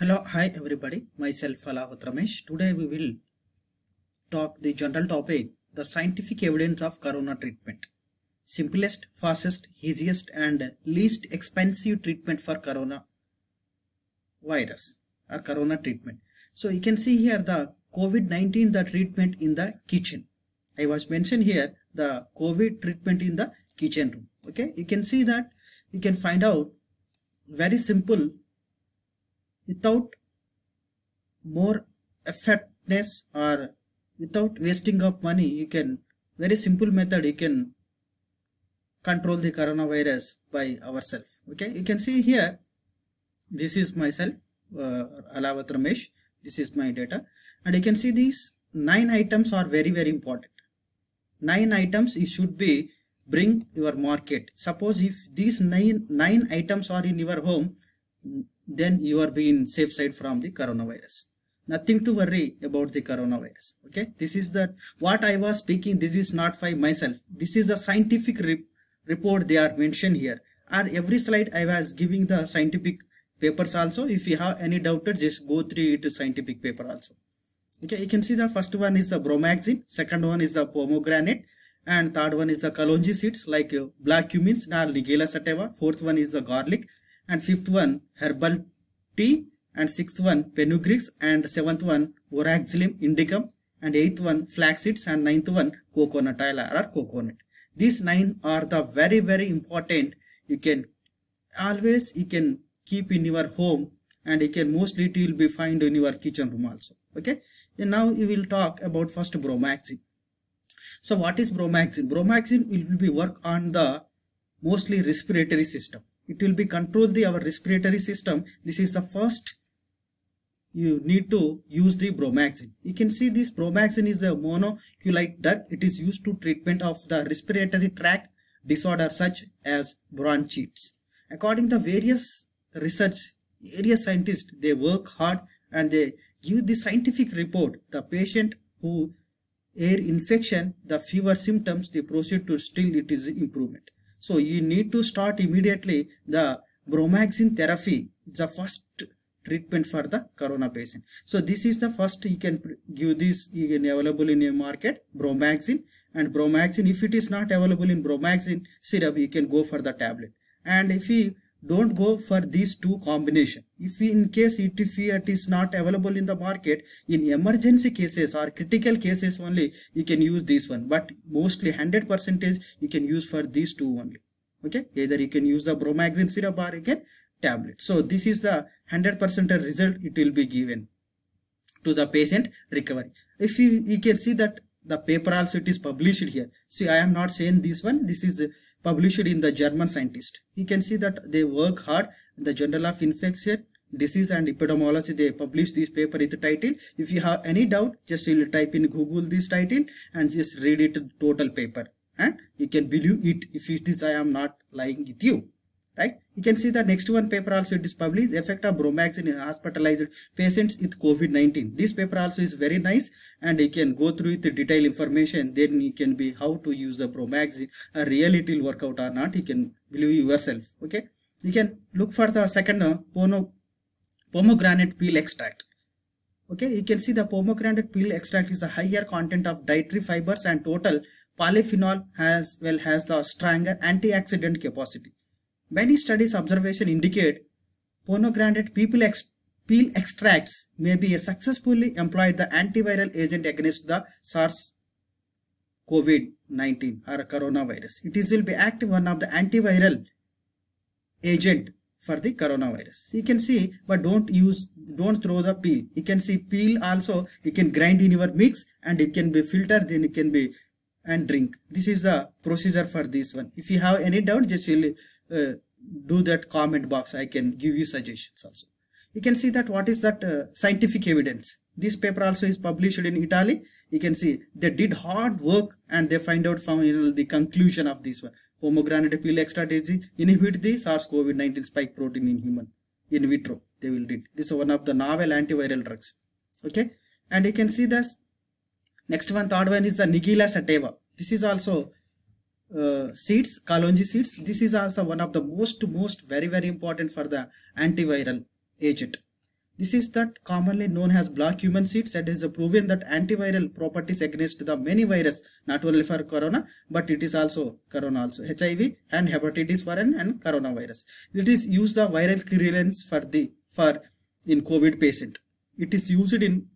Hello, hi everybody, myself Alavat Ramesh. Today we will talk the general topic, the scientific evidence of corona treatment. Simplest, fastest, easiest and least expensive treatment for corona virus or corona treatment. So you can see here the COVID-19 the treatment in the kitchen. I was mentioned here the COVID treatment in the kitchen room. Okay, you can see that you can find out very simple without more effectiveness or without wasting of money you can very simple method you can control the coronavirus by ourselves okay you can see here this is myself uh, Alavat Ramesh this is my data and you can see these nine items are very very important nine items you should be bring your market suppose if these nine nine items are in your home then you are being safe side from the coronavirus nothing to worry about the coronavirus okay this is that what i was speaking this is not by myself this is the scientific re report they are mentioned here and every slide i was giving the scientific papers also if you have any doubt just go through it scientific paper also okay you can see the first one is the bromaxin second one is the pomegranate and third one is the kalonji seeds like uh, black cumin. or nigella sativa fourth one is the garlic and fifth one herbal tea and sixth one penugrix and seventh one Oraxylum indicum and eighth one flax seeds and ninth one coconut oil or coconut. These nine are the very very important you can always you can keep in your home and you can mostly it will be found in your kitchen room also okay and now we will talk about first bromaxin so what is bromaxin bromaxin will be work on the mostly respiratory system it will be control the our respiratory system this is the first you need to use the bromaxin you can see this bromaxin is the monoculite drug it is used to treatment of the respiratory tract disorder such as bronchitis according to various research area scientists they work hard and they give the scientific report the patient who air infection the fever symptoms they proceed to still it is improvement so you need to start immediately the bromaxin therapy, the first treatment for the corona patient. So this is the first you can give this you can available in your market bromaxin and bromaxin if it is not available in bromaxin syrup you can go for the tablet and if you don't go for these two combination if we, in case it, if it is not available in the market in emergency cases or critical cases only you can use this one but mostly 100 percentage you can use for these two only okay either you can use the bromaxin syrup or again tablet so this is the 100 percent result it will be given to the patient recovery if you, you can see that the paper also it is published here see i am not saying this one this is the published in the German scientist. You can see that they work hard in the Journal of Infection Disease and Epidemiology. They publish this paper with the title. If you have any doubt, just you type in Google this title and just read it total paper. And you can believe it if it is I am not lying with you right you can see the next one paper also it is published effect of bromax in hospitalized patients with covid-19 this paper also is very nice and you can go through the detailed information then you can be how to use the bromax a really it will work out or not you can believe yourself okay you can look for the second uh, pono, pomegranate peel extract okay you can see the pomegranate peel extract is the higher content of dietary fibers and total polyphenol as well as the stronger antioxidant capacity Many studies observation indicate ponogranate people ex peel extracts may be successfully employed the antiviral agent against the SARS COVID-19 or coronavirus. It is will be active one of the antiviral agent for the coronavirus. You can see, but don't use, don't throw the peel. You can see peel also, you can grind in your mix and it can be filtered, then it can be and drink. This is the procedure for this one. If you have any doubt, just uh, do that comment box i can give you suggestions also you can see that what is that uh, scientific evidence this paper also is published in italy you can see they did hard work and they find out from you know, the conclusion of this one pomegranate peel extract the inhibit the sars-cov-19 spike protein in human in vitro they will did this is one of the novel antiviral drugs okay and you can see this next one third one is the nigella sativa this is also uh, seeds, Kalonji seeds. This is also one of the most, most very, very important for the antiviral agent. This is that commonly known as black human seeds that is proven that antiviral properties against the many virus, not only for corona, but it is also corona also, HIV and hepatitis for an and coronavirus. It is used the viral clearance for the, for in COVID patient. It is used in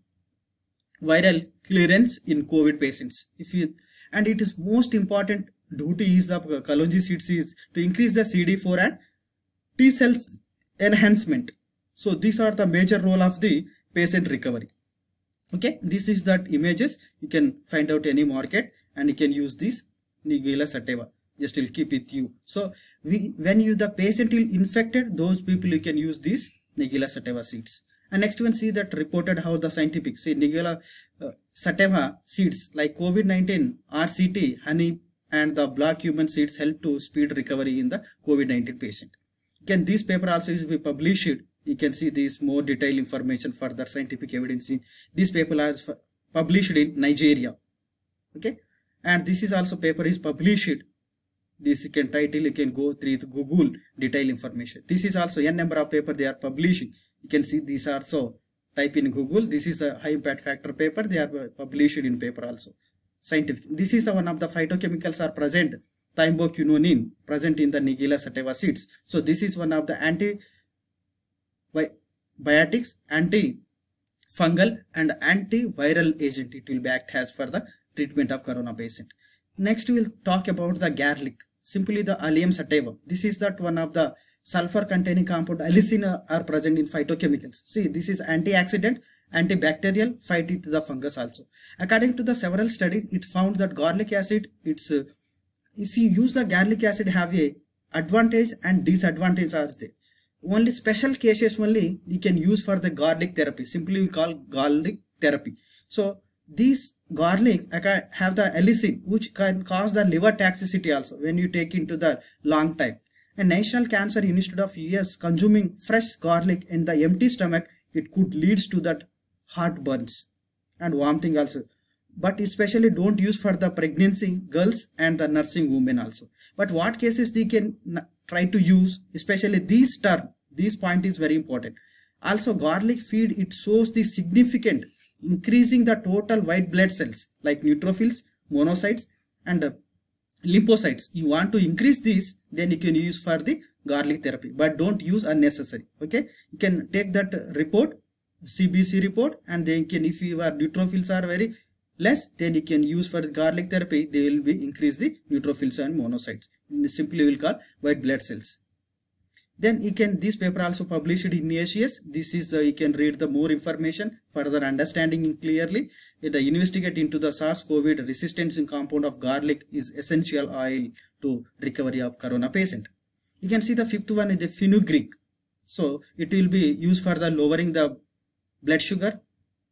viral clearance in COVID patients. If you, and it is most important duty is the uh, Kalonji seeds is to increase the CD4 and T cells enhancement. So these are the major role of the patient recovery. Okay, this is that images. You can find out any market and you can use this Nigella sativa. Just will keep it you. So we, when you the patient will infected, those people you can use these Nigella sativa seeds. And next one see that reported how the scientific see Nigella uh, sativa seeds like COVID-19, RCT, honey and the black human seeds help to speed recovery in the COVID-19 patient. Can this paper also be published? You can see this more detailed information for the scientific evidence in this paper is published in Nigeria. Okay, and this is also paper is published. This you can title you can go through Google detailed information. This is also n number of paper they are publishing. You can see these are so type in Google. This is the high impact factor paper. They are uh, published in paper also scientific. This is one of the phytochemicals are present, thymboquinonin, present in the Nigella sativa seeds. So this is one of the antibiotics, fungal and antiviral agent. It will be act as for the treatment of corona patient. Next we will talk about the garlic, simply the Allium sativa. This is that one of the sulfur containing compound allicin are present in phytochemicals. See this is antioxidant antibacterial, fight with the fungus also. According to the several studies, it found that garlic acid, it's uh, if you use the garlic acid have a advantage and disadvantage are there. Only special cases only you can use for the garlic therapy. Simply we call garlic therapy. So these garlic have the allicin which can cause the liver toxicity also when you take into the long time. And National Cancer Institute of US consuming fresh garlic in the empty stomach it could leads to that Heartburns and and vomiting also but especially don't use for the pregnancy girls and the nursing women also but what cases they can try to use especially these term this point is very important also garlic feed it shows the significant increasing the total white blood cells like neutrophils monocytes and uh, lymphocytes you want to increase these then you can use for the garlic therapy but don't use unnecessary okay you can take that uh, report CBC report and then can if your neutrophils are very less then you can use for the garlic therapy they will be increase the neutrophils and monocytes simply will call white blood cells then you can this paper also published in ACS this is the you can read the more information further understanding clearly the investigate into the SARS COVID resistance compound of garlic is essential oil to recovery of corona patient you can see the fifth one is the fenugreek so it will be used for the lowering the blood sugar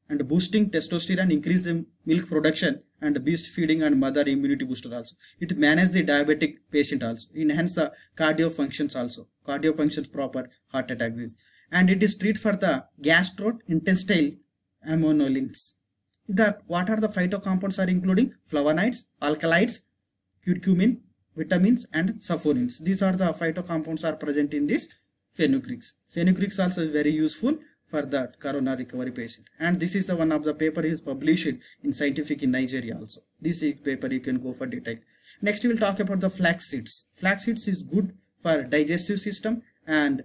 and boosting testosterone increase the milk production and beast feeding and mother immunity booster also. It manage the diabetic patient also, enhance the cardio functions also, cardio functions proper heart attack disease. And it is treat for the gastrointestinal ammonolins. The what are the phyto compounds are including flavonoids, alkaloids, curcumin, vitamins and sulfonins. These are the phyto compounds are present in this fenugreek. Fenugreek also very useful for that corona recovery patient and this is the one of the paper is published in scientific in Nigeria also this paper you can go for detail next we will talk about the flax seeds flax seeds is good for digestive system and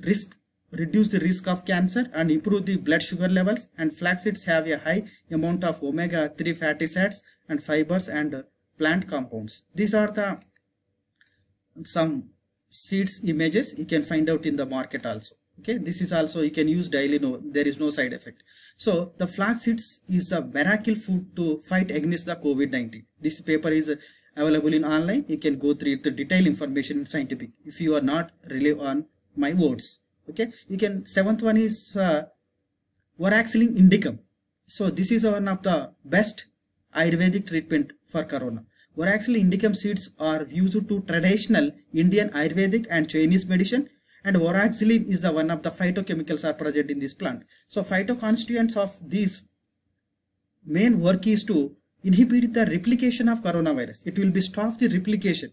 risk reduce the risk of cancer and improve the blood sugar levels and flax seeds have a high amount of omega 3 fatty acids and fibers and plant compounds these are the some seeds images you can find out in the market also okay this is also you can use daily no there is no side effect so the flax seeds is a miracle food to fight against the covid-19 this paper is available in online you can go through the detailed information in scientific if you are not rely on my words okay you can seventh one is uh, indicum so this is one of the best ayurvedic treatment for corona Varaxylin indicum seeds are used to traditional Indian Ayurvedic and Chinese medicine and voraxilin is the one of the phytochemicals are present in this plant. So phytoconstituents of these main work is to inhibit the replication of coronavirus. It will be stop the replication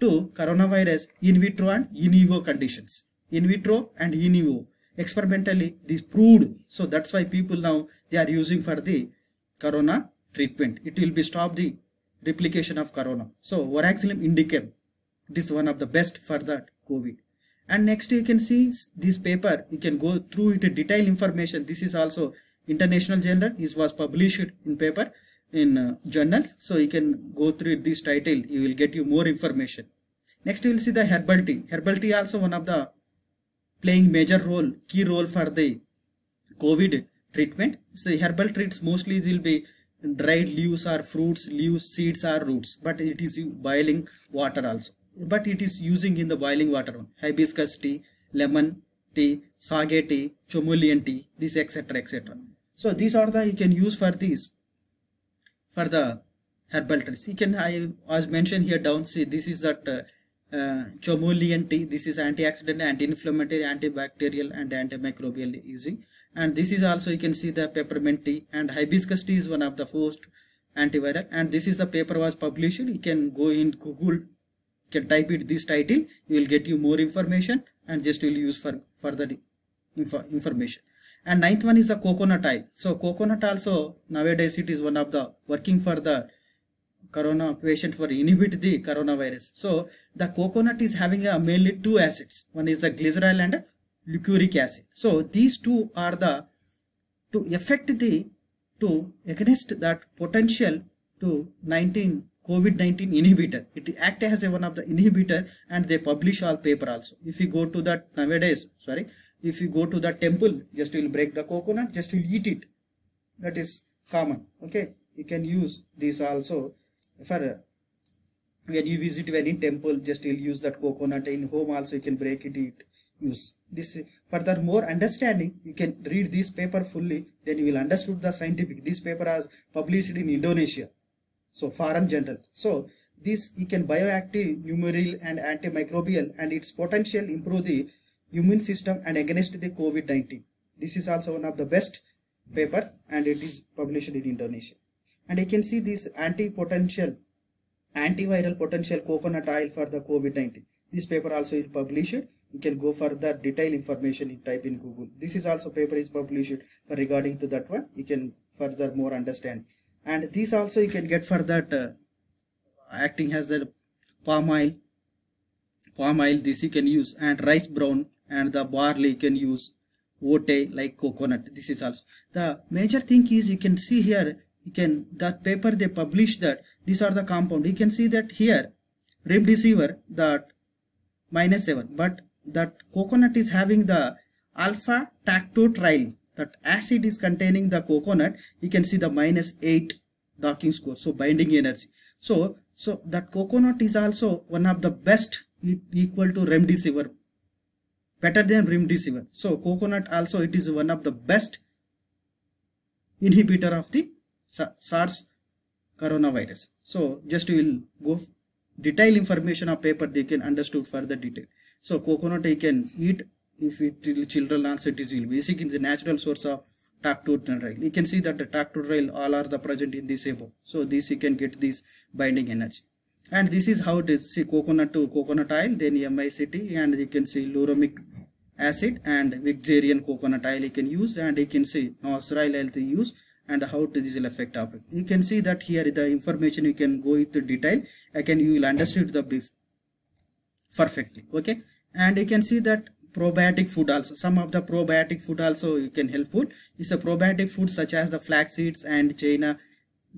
to coronavirus in vitro and in vivo conditions. In vitro and in vivo. Experimentally this proved. So that's why people now they are using for the corona treatment. It will be stop the replication of corona. So voraxilin indicum. This is one of the best for that COVID and next you can see this paper you can go through it detailed information this is also international journal it was published in paper in uh, journals so you can go through this title you will get you more information next you will see the herbal tea herbal tea also one of the playing major role key role for the covid treatment so herbal treats mostly will be dried leaves or fruits leaves seeds or roots but it is boiling water also but it is using in the boiling water one hibiscus tea lemon tea sage tea chomulian tea this etc etc so these are the you can use for these for the herbal trees you can i as mentioned here down see this is that uh, uh, tea this is antioxidant anti-inflammatory antibacterial and antimicrobial using and this is also you can see the peppermint tea and hibiscus tea is one of the first antiviral and this is the paper was published you can go in google can type it this title you will get you more information and just will use for further info information and ninth one is the coconut oil so coconut also nowadays it is one of the working for the corona patient for inhibit the coronavirus so the coconut is having a mainly two acids one is the glycerol and liquoric acid so these two are the to affect the to against that potential to 19 COVID-19 inhibitor. It act as a one of the inhibitor and they publish all paper also. If you go to that nowadays, sorry, if you go to the temple, just you will break the coconut, just you will eat it. That is common. Okay. You can use this also for when you visit any temple, just you'll use that coconut in home also you can break it, eat, use. This further more understanding, you can read this paper fully, then you will understood the scientific. This paper was published in Indonesia so and general so this you can bioactive numeral and antimicrobial and its potential improve the immune system and against the covid-19 this is also one of the best paper and it is published in indonesia and you can see this anti-potential antiviral potential coconut oil for the covid-19 this paper also is published you can go for the detailed information in type in google this is also paper is published regarding to that one you can further more understand and these also you can get for that uh, acting as the palm oil palm oil this you can use and rice brown and the barley you can use ote like coconut this is also the major thing is you can see here you can that paper they publish that these are the compound you can see that here rim deceiver that minus 7 but that coconut is having the alpha tacto trial that acid is containing the coconut you can see the minus 8 docking score so binding energy so so that coconut is also one of the best equal to remdesivir better than remdesivir so coconut also it is one of the best inhibitor of the SARS coronavirus so just we will go detailed information of paper they can understood further detail so coconut you can eat if it children learns it is basic in the natural source of tactotenal rail. You can see that the rail all are the present in this above. So this you can get this binding energy. And this is how it is. See coconut to coconut oil, then MICT and you can see luromic acid and vixarian coconut oil you can use and you can see nostril oil to use and how to this will affect topic. You can see that here the information you can go into detail. Again you will understand the beef perfectly. Okay. And you can see that probiotic food also some of the probiotic food also you can help food is a probiotic food such as the flax seeds and china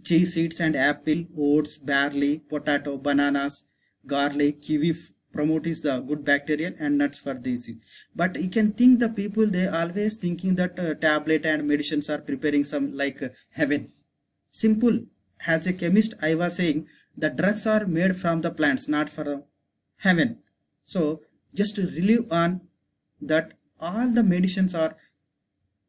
chia seeds and apple oats barley potato bananas garlic kiwi promote is the good bacteria and nuts for this but you can think the people they always thinking that uh, tablet and medicines are preparing some like uh, heaven simple as a chemist i was saying the drugs are made from the plants not from heaven so just to relieve on that all the medicines are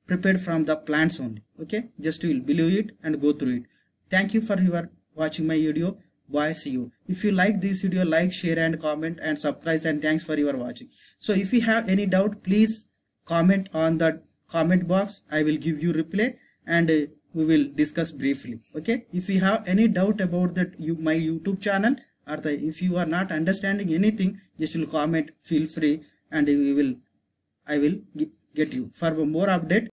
prepared from the plants only okay just you will believe it and go through it thank you for your watching my video bye see you if you like this video like share and comment and subscribe and thanks for your watching so if you have any doubt please comment on the comment box i will give you reply and uh, we will discuss briefly okay if you have any doubt about that you my youtube channel or the if you are not understanding anything just will comment feel free and we will I will get you. For more update,